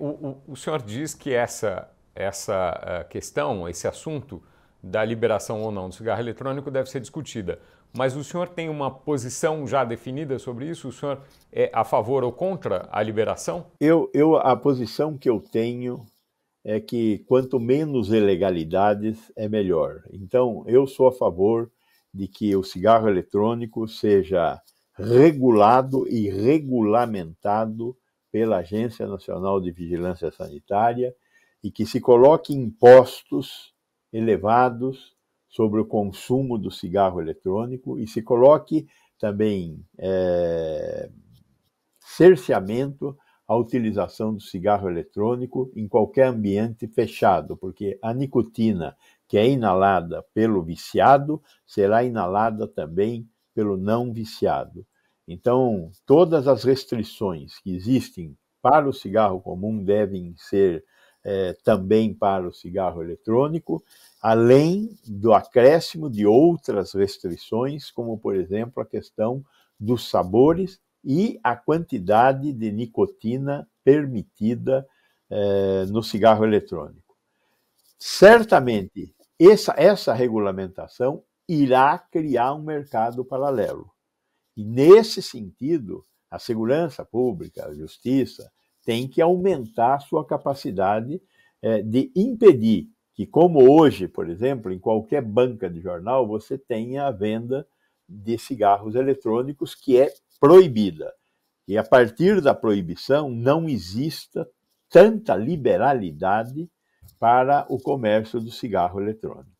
o, o, o, senhor diz que essa, essa eh, questão, esse assunto da liberação ou não do cigarro eletrônico deve ser discutida. Mas o senhor tem uma posição já definida sobre isso? O senhor é a favor ou contra a liberação? Eu, eu a posição que eu tenho é que quanto menos ilegalidades é melhor. Então, eu sou a favor de que o cigarro eletrônico seja regulado e regulamentado pela Agência Nacional de Vigilância Sanitária e que se coloque impostos elevados sobre o consumo do cigarro eletrônico e se coloque também é, cerceamento à utilização do cigarro eletrônico em qualquer ambiente fechado, porque a nicotina que é inalada pelo viciado será inalada também pelo não viciado. Então, todas as restrições que existem para o cigarro comum devem ser é, também para o cigarro eletrônico, além do acréscimo de outras restrições, como, por exemplo, a questão dos sabores e a quantidade de nicotina permitida é, no cigarro eletrônico. Certamente, essa, essa regulamentação irá criar um mercado paralelo. E nesse sentido, a segurança pública, a justiça, tem que aumentar sua capacidade eh, de impedir que, como hoje, por exemplo, em qualquer banca de jornal, você tenha a venda de cigarros eletrônicos que é proibida. E a partir da proibição não exista tanta liberalidade para o comércio do cigarro eletrônico.